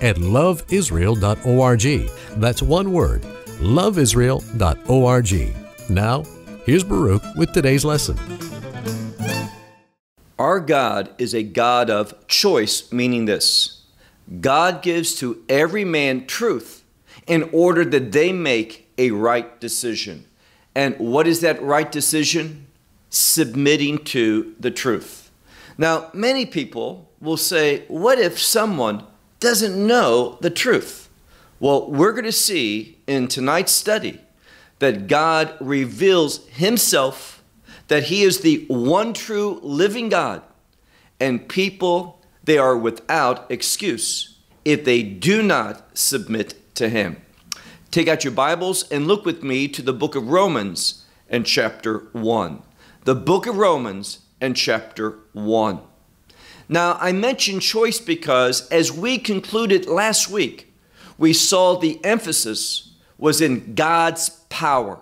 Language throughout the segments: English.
at loveisrael.org. That's one word, loveisrael.org. Now, here's Baruch with today's lesson. Our God is a God of choice, meaning this God gives to every man truth in order that they make a right decision. And what is that right decision? Submitting to the truth. Now, many people will say, What if someone doesn't know the truth. Well, we're going to see in tonight's study that God reveals Himself, that He is the one true living God, and people, they are without excuse if they do not submit to Him. Take out your Bibles and look with me to the book of Romans and chapter 1. The book of Romans and chapter 1. Now, I mention choice because as we concluded last week, we saw the emphasis was in God's power.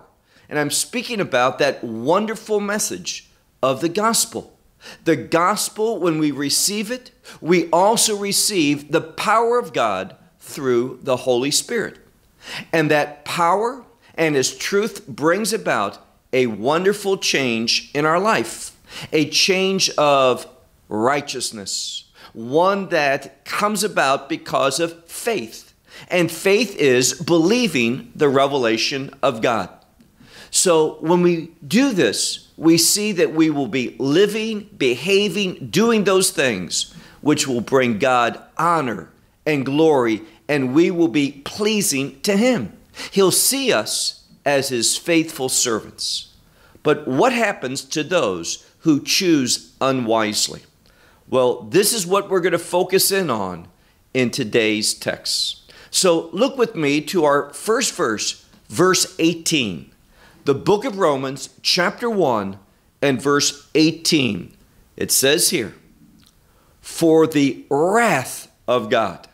And I'm speaking about that wonderful message of the gospel. The gospel, when we receive it, we also receive the power of God through the Holy Spirit. And that power and His truth brings about a wonderful change in our life, a change of righteousness, one that comes about because of faith. And faith is believing the revelation of God. So when we do this, we see that we will be living, behaving, doing those things which will bring God honor and glory, and we will be pleasing to Him. He'll see us as His faithful servants. But what happens to those who choose unwisely? Well, this is what we're going to focus in on in today's text. So look with me to our first verse, verse 18. The book of Romans, chapter 1, and verse 18. It says here, For the wrath of God.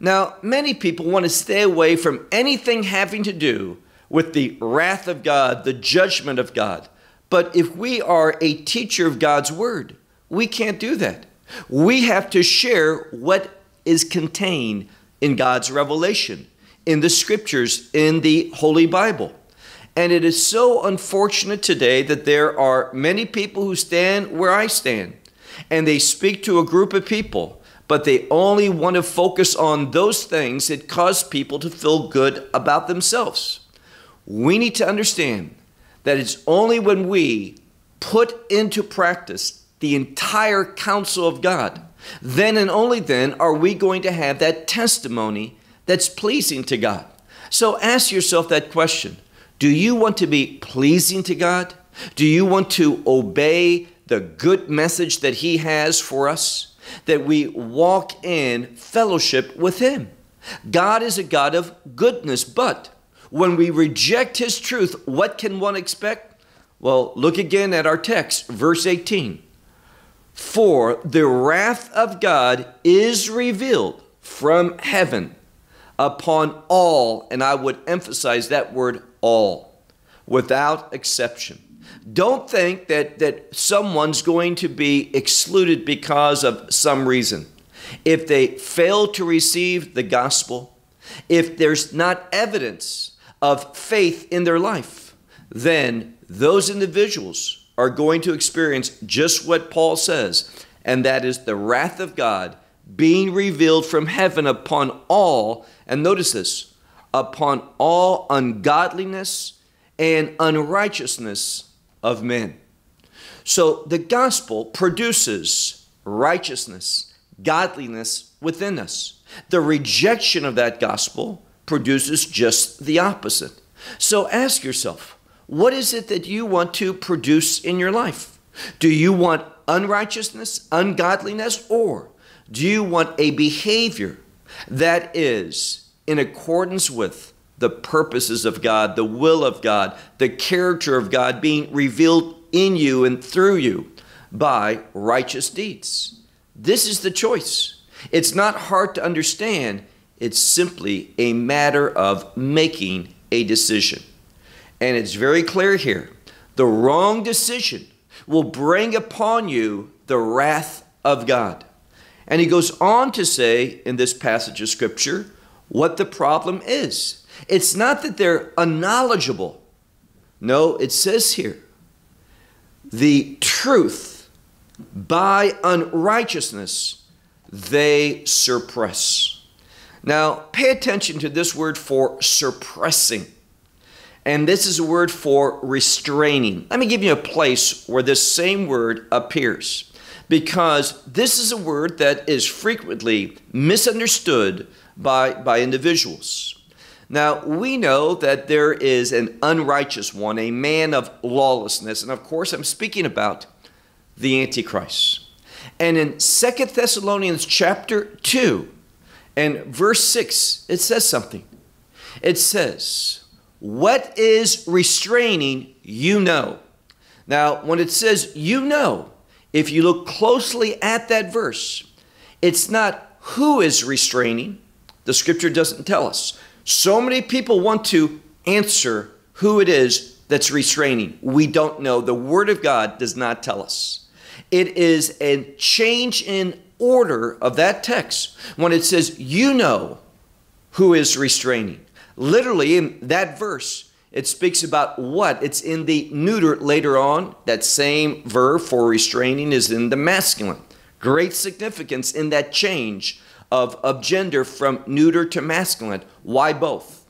Now, many people want to stay away from anything having to do with the wrath of God, the judgment of God. But if we are a teacher of God's word, we can't do that. We have to share what is contained in God's revelation, in the scriptures, in the Holy Bible. And it is so unfortunate today that there are many people who stand where I stand and they speak to a group of people, but they only want to focus on those things that cause people to feel good about themselves. We need to understand that it's only when we put into practice the entire counsel of God. Then and only then are we going to have that testimony that's pleasing to God. So ask yourself that question Do you want to be pleasing to God? Do you want to obey the good message that He has for us? That we walk in fellowship with Him. God is a God of goodness, but when we reject His truth, what can one expect? Well, look again at our text, verse 18. For the wrath of God is revealed from heaven upon all, and I would emphasize that word all, without exception. Don't think that, that someone's going to be excluded because of some reason. If they fail to receive the gospel, if there's not evidence of faith in their life, then those individuals are going to experience just what Paul says, and that is the wrath of God being revealed from heaven upon all, and notice this, upon all ungodliness and unrighteousness of men. So the gospel produces righteousness, godliness within us. The rejection of that gospel produces just the opposite. So ask yourself, what is it that you want to produce in your life? Do you want unrighteousness, ungodliness, or do you want a behavior that is in accordance with the purposes of God, the will of God, the character of God being revealed in you and through you by righteous deeds? This is the choice. It's not hard to understand. It's simply a matter of making a decision. And it's very clear here the wrong decision will bring upon you the wrath of God. And he goes on to say in this passage of scripture what the problem is. It's not that they're unknowledgeable. No, it says here the truth by unrighteousness they suppress. Now, pay attention to this word for suppressing and this is a word for restraining. Let me give you a place where this same word appears because this is a word that is frequently misunderstood by, by individuals. Now, we know that there is an unrighteous one, a man of lawlessness, and of course, I'm speaking about the Antichrist. And in Second Thessalonians chapter 2 and verse 6, it says something. It says, what is restraining, you know. Now, when it says you know, if you look closely at that verse, it's not who is restraining. The scripture doesn't tell us. So many people want to answer who it is that's restraining. We don't know. The Word of God does not tell us. It is a change in order of that text when it says, You know who is restraining. Literally, in that verse, it speaks about what? It's in the neuter later on. That same verb for restraining is in the masculine. Great significance in that change of, of gender from neuter to masculine. Why both?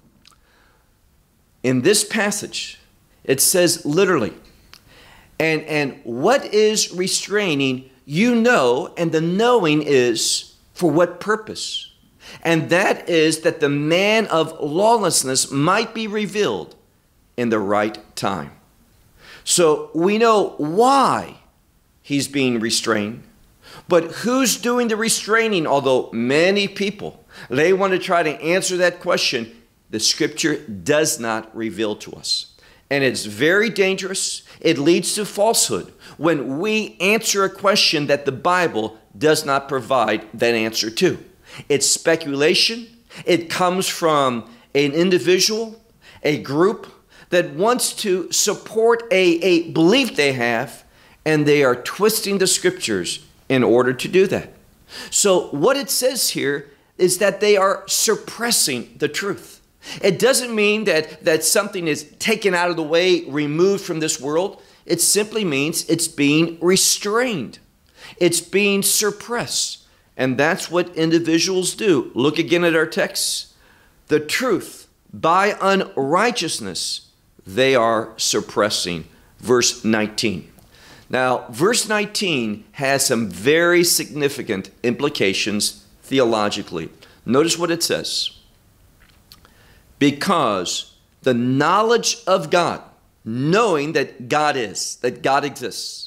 In this passage, it says literally, and, and what is restraining? You know, and the knowing is for what purpose? and that is that the man of lawlessness might be revealed in the right time. So we know why he's being restrained, but who's doing the restraining? Although many people they want to try to answer that question, the scripture does not reveal to us. And it's very dangerous. It leads to falsehood when we answer a question that the Bible does not provide that answer to. It's speculation. It comes from an individual, a group that wants to support a, a belief they have, and they are twisting the scriptures in order to do that. So, what it says here is that they are suppressing the truth. It doesn't mean that, that something is taken out of the way, removed from this world. It simply means it's being restrained, it's being suppressed. And that's what individuals do. Look again at our texts. The truth by unrighteousness they are suppressing. Verse 19. Now, verse 19 has some very significant implications theologically. Notice what it says. Because the knowledge of God, knowing that God is, that God exists,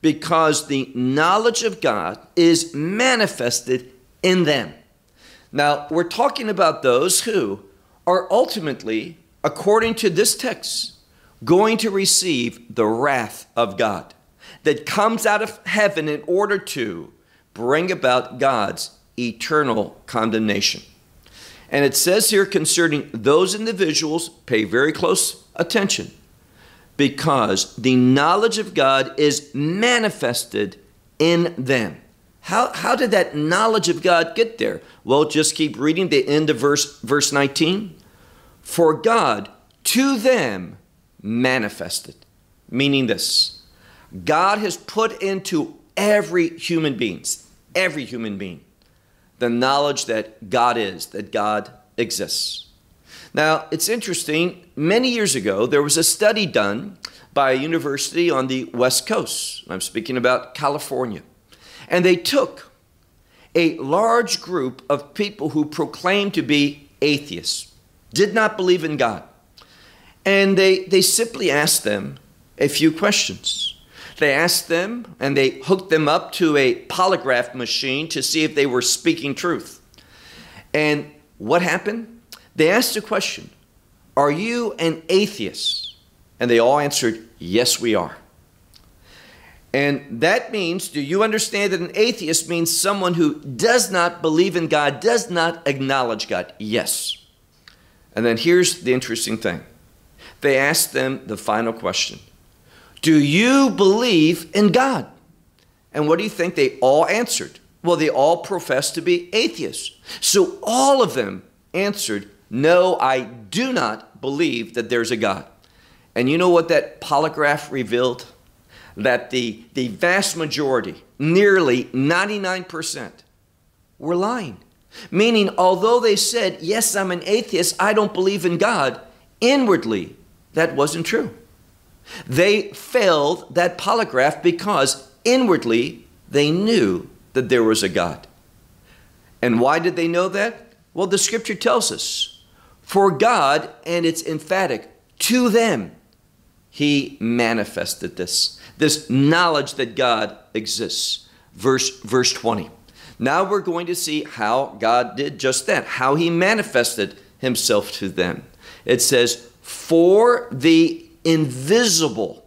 because the knowledge of God is manifested in them. Now, we're talking about those who are ultimately, according to this text, going to receive the wrath of God that comes out of heaven in order to bring about God's eternal condemnation. And it says here concerning those individuals, pay very close attention because the knowledge of God is manifested in them. How, how did that knowledge of God get there? Well, just keep reading the end of verse, verse 19. For God to them manifested, meaning this God has put into every human beings, every human being, the knowledge that God is, that God exists. Now, it's interesting, many years ago, there was a study done by a university on the West Coast. I'm speaking about California. And they took a large group of people who proclaimed to be atheists, did not believe in God. And they, they simply asked them a few questions. They asked them and they hooked them up to a polygraph machine to see if they were speaking truth. And what happened? They asked the question, Are you an atheist? And they all answered, Yes, we are. And that means, do you understand that an atheist means someone who does not believe in God, does not acknowledge God? Yes. And then here's the interesting thing they asked them the final question Do you believe in God? And what do you think they all answered? Well, they all professed to be atheists. So all of them answered no, I do not believe that there's a God. And you know what that polygraph revealed? That the, the vast majority, nearly 99%, were lying. Meaning, although they said, Yes, I'm an atheist, I don't believe in God, inwardly, that wasn't true. They failed that polygraph because inwardly they knew that there was a God. And why did they know that? Well, the scripture tells us for God, and it's emphatic, to them he manifested this, this knowledge that God exists. Verse, verse 20. Now we're going to see how God did just that, how he manifested himself to them. It says, for the invisible.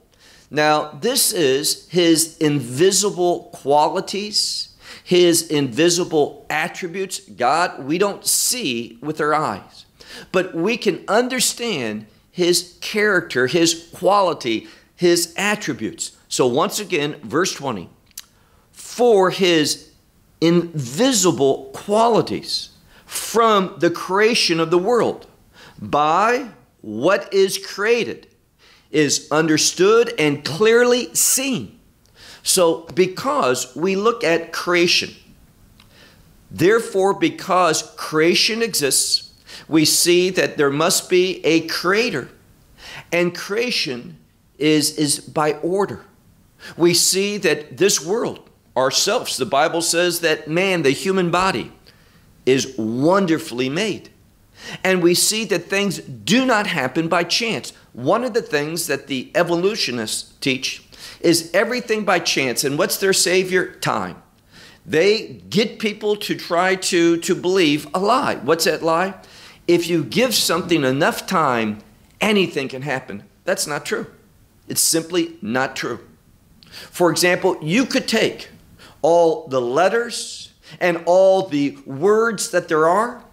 Now, this is his invisible qualities, his invisible attributes. God, we don't see with our eyes. But we can understand his character, his quality, his attributes. So once again, verse 20, for his invisible qualities from the creation of the world by what is created is understood and clearly seen. So, because we look at creation, therefore, because creation exists, we see that there must be a creator. And creation is, is by order. We see that this world, ourselves, the Bible says that man, the human body, is wonderfully made. And we see that things do not happen by chance. One of the things that the evolutionists teach is everything by chance. And what's their savior? Time. They get people to try to, to believe a lie. What's that lie? if you give something enough time, anything can happen. That's not true. It's simply not true. For example, you could take all the letters and all the words that there are,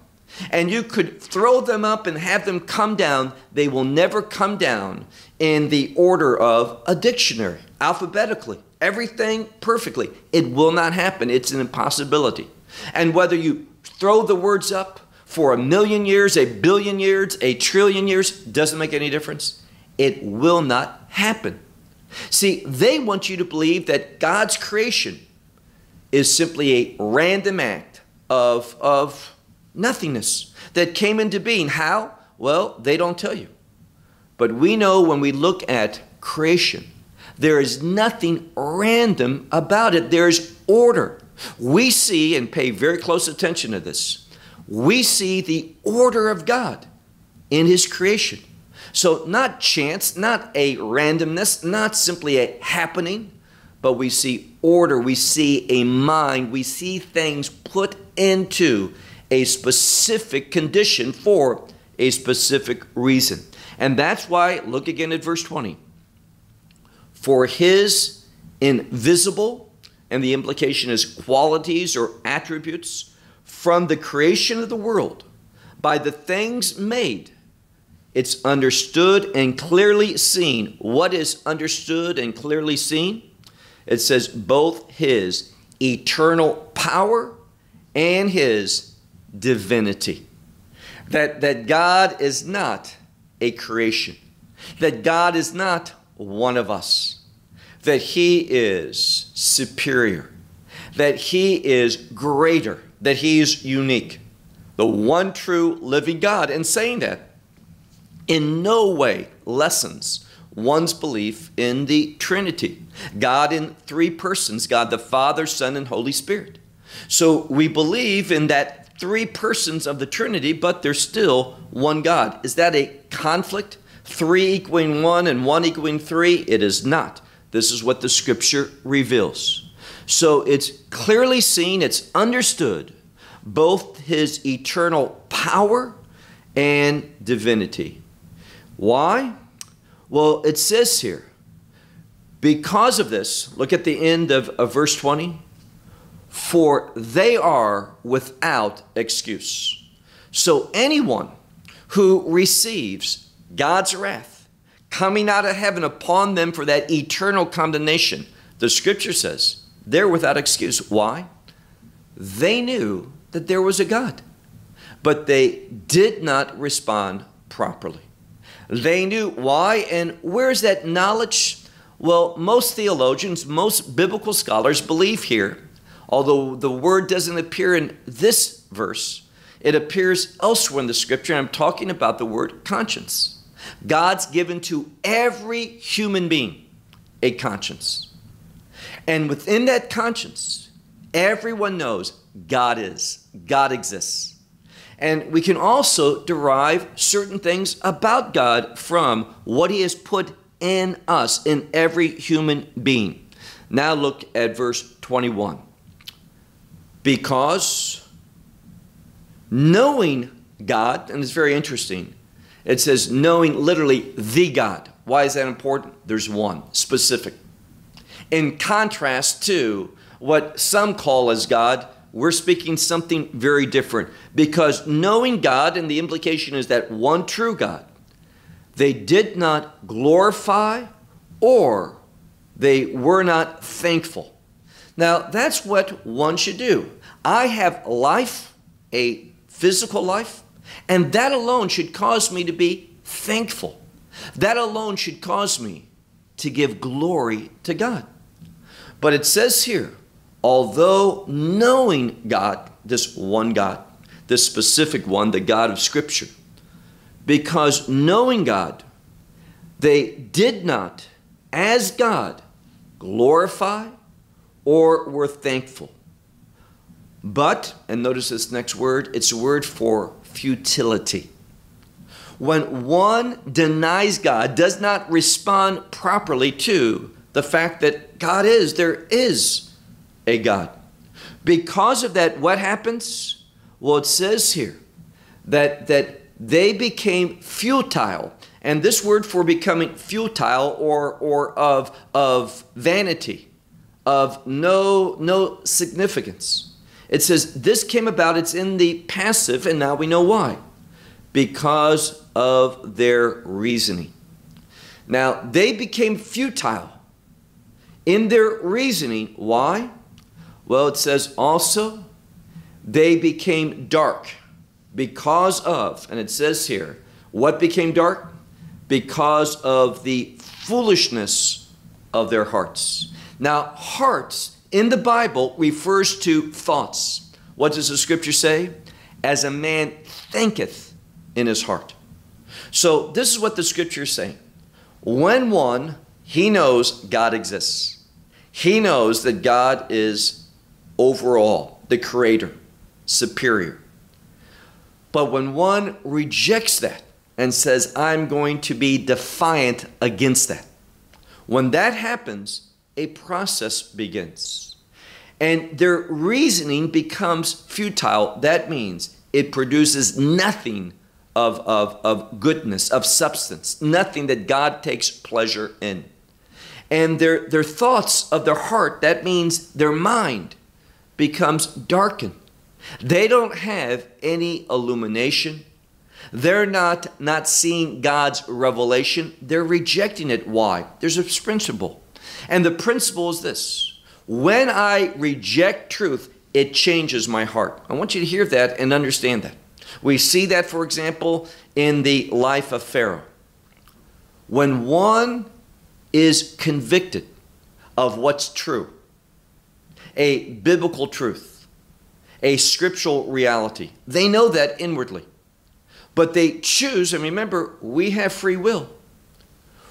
and you could throw them up and have them come down. They will never come down in the order of a dictionary, alphabetically, everything perfectly. It will not happen. It's an impossibility. And whether you throw the words up, for a million years, a billion years, a trillion years, doesn't make any difference. It will not happen. See, they want you to believe that God's creation is simply a random act of, of nothingness that came into being. How? Well, they don't tell you. But we know when we look at creation, there is nothing random about it, there is order. We see and pay very close attention to this we see the order of God in his creation. So, not chance, not a randomness, not simply a happening, but we see order, we see a mind, we see things put into a specific condition for a specific reason. And that's why, look again at verse 20. For his invisible, and the implication is qualities or attributes, from the creation of the world by the things made, it's understood and clearly seen. What is understood and clearly seen? It says both his eternal power and his divinity. That, that God is not a creation, that God is not one of us, that he is superior, that he is greater that he's unique, the one true living God, and saying that in no way lessens one's belief in the Trinity God in three persons, God the Father, Son, and Holy Spirit. So we believe in that three persons of the Trinity, but there's still one God. Is that a conflict? Three equaling one and one equaling three? It is not. This is what the scripture reveals. So it's clearly seen, it's understood both his eternal power and divinity. Why? Well, it says here, because of this, look at the end of, of verse 20 for they are without excuse. So anyone who receives God's wrath coming out of heaven upon them for that eternal condemnation, the scripture says, they're without excuse. Why? They knew that there was a God, but they did not respond properly. They knew why, and where is that knowledge? Well, most theologians, most biblical scholars believe here, although the word doesn't appear in this verse, it appears elsewhere in the scripture. I'm talking about the word conscience. God's given to every human being a conscience. And within that conscience, everyone knows God is, God exists. And we can also derive certain things about God from what He has put in us, in every human being. Now look at verse 21. Because knowing God, and it's very interesting, it says knowing literally the God. Why is that important? There's one specific in contrast to what some call as God, we're speaking something very different because knowing God, and the implication is that one true God, they did not glorify or they were not thankful. Now, that's what one should do. I have life, a physical life, and that alone should cause me to be thankful. That alone should cause me to give glory to God. But it says here, although knowing God, this one God, this specific one, the God of Scripture, because knowing God, they did not, as God, glorify or were thankful. But, and notice this next word, it's a word for futility. When one denies God, does not respond properly to the fact that God is, there is a God. Because of that, what happens? Well, it says here that, that they became futile. And this word for becoming futile or, or of, of vanity, of no, no significance. It says this came about, it's in the passive, and now we know why. Because of their reasoning. Now, they became futile in their reasoning. Why? Well, it says also they became dark because of, and it says here, what became dark? Because of the foolishness of their hearts. Now, hearts in the Bible refers to thoughts. What does the scripture say? As a man thinketh in his heart. So, this is what the scripture is saying. When one, he knows God exists he knows that God is overall the creator, superior. But when one rejects that and says, I'm going to be defiant against that, when that happens, a process begins. And their reasoning becomes futile. That means it produces nothing of, of, of goodness, of substance, nothing that God takes pleasure in and their, their thoughts of their heart, that means their mind, becomes darkened. They don't have any illumination. They're not, not seeing God's revelation. They're rejecting it. Why? There's a principle. And the principle is this when I reject truth, it changes my heart. I want you to hear that and understand that. We see that, for example, in the life of Pharaoh. When one is convicted of what's true, a biblical truth, a scriptural reality. They know that inwardly, but they choose, and remember, we have free will.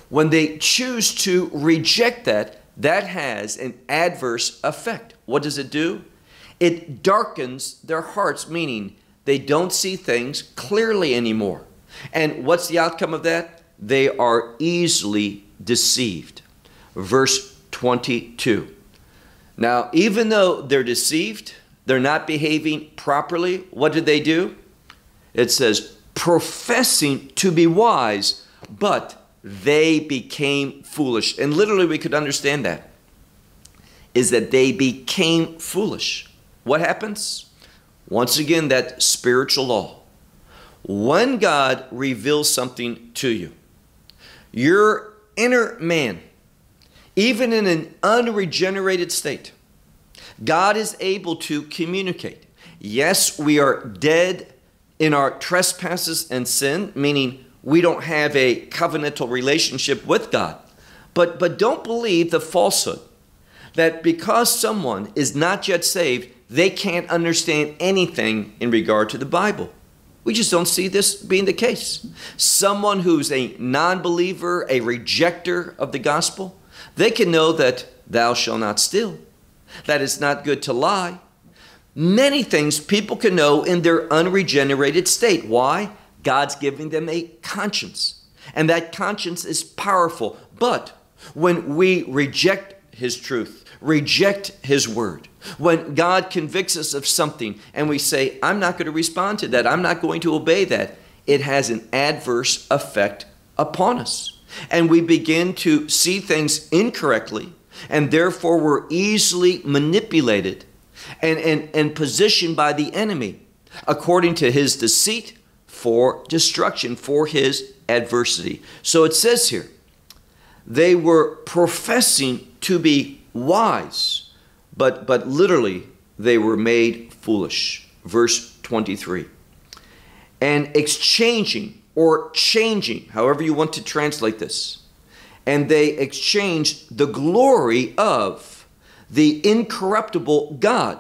When they choose to reject that, that has an adverse effect. What does it do? It darkens their hearts, meaning they don't see things clearly anymore. And what's the outcome of that? They are easily deceived. Verse 22. Now, even though they're deceived, they're not behaving properly, what did they do? It says, professing to be wise, but they became foolish. And literally, we could understand that is that they became foolish. What happens? Once again, that spiritual law. When God reveals something to you, you're inner man, even in an unregenerated state, God is able to communicate. Yes, we are dead in our trespasses and sin, meaning we don't have a covenantal relationship with God. But, but don't believe the falsehood that because someone is not yet saved, they can't understand anything in regard to the Bible. We just don't see this being the case. Someone who's a non believer, a rejecter of the gospel, they can know that thou shalt not steal, that it's not good to lie. Many things people can know in their unregenerated state. Why? God's giving them a conscience, and that conscience is powerful. But when we reject His truth, reject His word. When God convicts us of something and we say, I'm not going to respond to that, I'm not going to obey that, it has an adverse effect upon us. And we begin to see things incorrectly, and therefore we're easily manipulated and, and, and positioned by the enemy according to his deceit for destruction, for his adversity. So it says here, they were professing to be wise, but, but literally they were made foolish. Verse 23. And exchanging or changing, however you want to translate this, and they exchanged the glory of the incorruptible God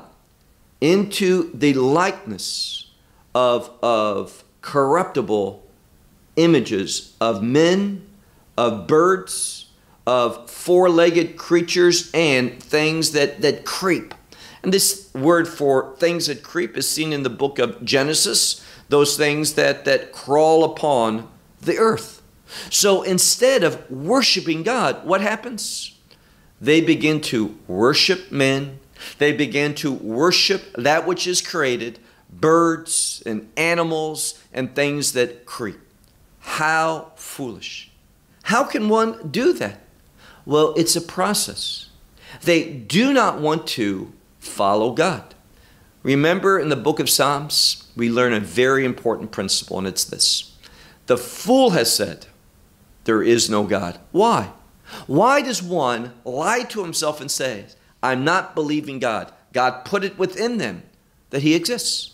into the likeness of, of corruptible images of men, of birds, of four legged creatures and things that, that creep. And this word for things that creep is seen in the book of Genesis, those things that, that crawl upon the earth. So instead of worshiping God, what happens? They begin to worship men, they begin to worship that which is created birds and animals and things that creep. How foolish! How can one do that? Well, it's a process. They do not want to follow God. Remember in the book of Psalms, we learn a very important principle, and it's this The fool has said, There is no God. Why? Why does one lie to himself and say, I'm not believing God? God put it within them that He exists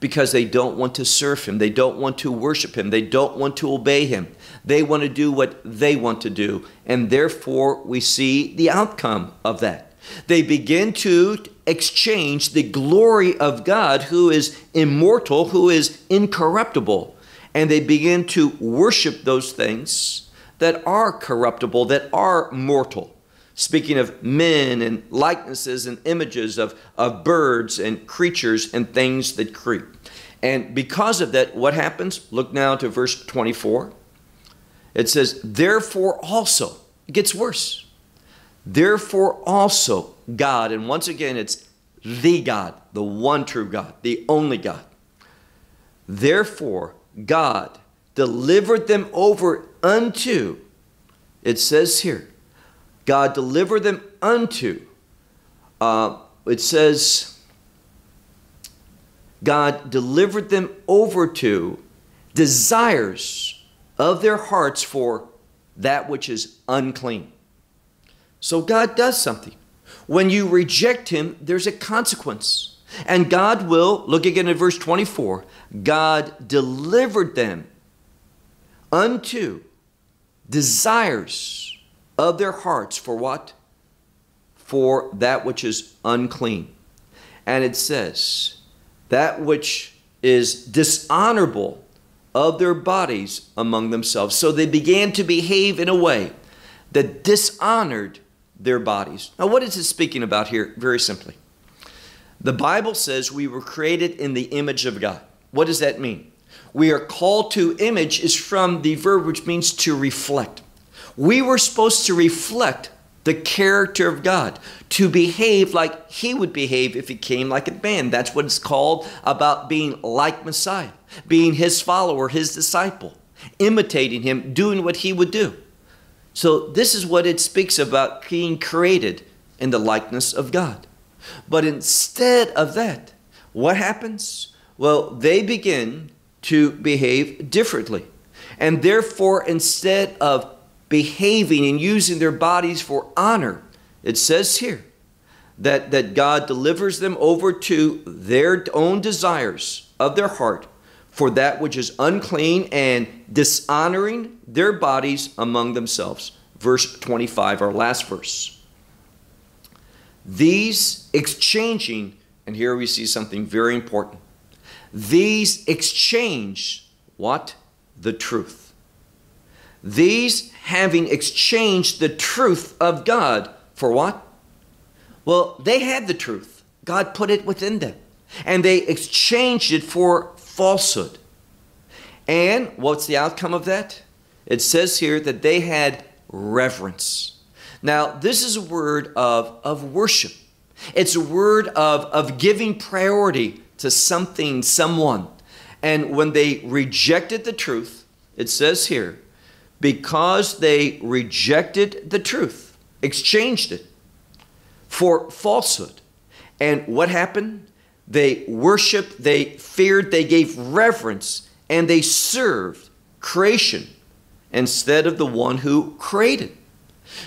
because they don't want to serve Him. They don't want to worship Him. They don't want to obey Him. They want to do what they want to do. And therefore, we see the outcome of that. They begin to exchange the glory of God, who is immortal, who is incorruptible, and they begin to worship those things that are corruptible, that are mortal. Speaking of men and likenesses and images of, of birds and creatures and things that creep. And because of that, what happens? Look now to verse 24. It says, therefore also, it gets worse. Therefore also, God, and once again, it's the God, the one true God, the only God. Therefore, God delivered them over unto, it says here, God delivered them unto, uh, it says, God delivered them over to desires of their hearts for that which is unclean. So God does something. When you reject Him, there's a consequence. And God will, look again at verse 24, God delivered them unto desires of their hearts for what? For that which is unclean. And it says, that which is dishonorable of their bodies among themselves. So they began to behave in a way that dishonored their bodies. Now, what is it speaking about here? Very simply. The Bible says we were created in the image of God. What does that mean? We are called to image is from the verb which means to reflect. We were supposed to reflect the character of God, to behave like he would behave if he came like a man. That's what it's called about being like Messiah, being his follower, his disciple, imitating him, doing what he would do. So, this is what it speaks about being created in the likeness of God. But instead of that, what happens? Well, they begin to behave differently. And therefore, instead of behaving and using their bodies for honor. It says here that, that God delivers them over to their own desires of their heart for that which is unclean and dishonoring their bodies among themselves. Verse 25, our last verse. These exchanging, and here we see something very important. These exchange what? The truth. These having exchanged the truth of God for what? Well, they had the truth. God put it within them. And they exchanged it for falsehood. And what's the outcome of that? It says here that they had reverence. Now, this is a word of, of worship. It's a word of, of giving priority to something, someone. And when they rejected the truth, it says here because they rejected the truth, exchanged it for falsehood. And what happened? They worshiped, they feared, they gave reverence, and they served creation instead of the one who created.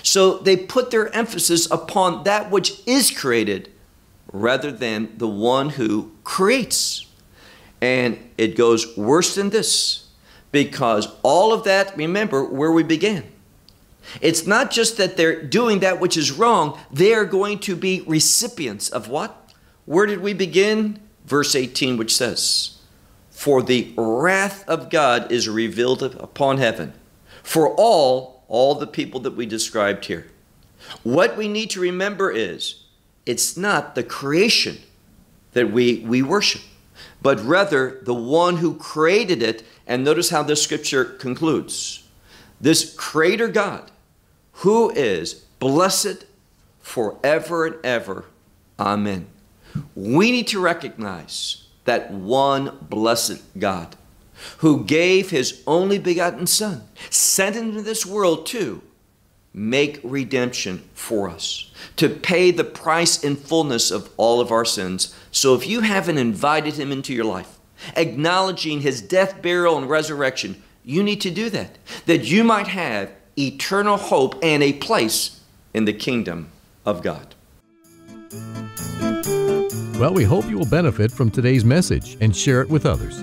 So they put their emphasis upon that which is created rather than the one who creates. And it goes worse than this because all of that, remember where we began. It's not just that they're doing that which is wrong, they're going to be recipients of what? Where did we begin? Verse 18, which says, For the wrath of God is revealed upon heaven for all, all the people that we described here. What we need to remember is it's not the creation that we, we worship but rather the one who created it. And notice how this scripture concludes this creator God, who is blessed forever and ever. Amen. We need to recognize that one blessed God who gave his only begotten Son, sent into this world too make redemption for us, to pay the price in fullness of all of our sins. So if you haven't invited him into your life, acknowledging his death, burial, and resurrection, you need to do that, that you might have eternal hope and a place in the kingdom of God. Well, we hope you will benefit from today's message and share it with others.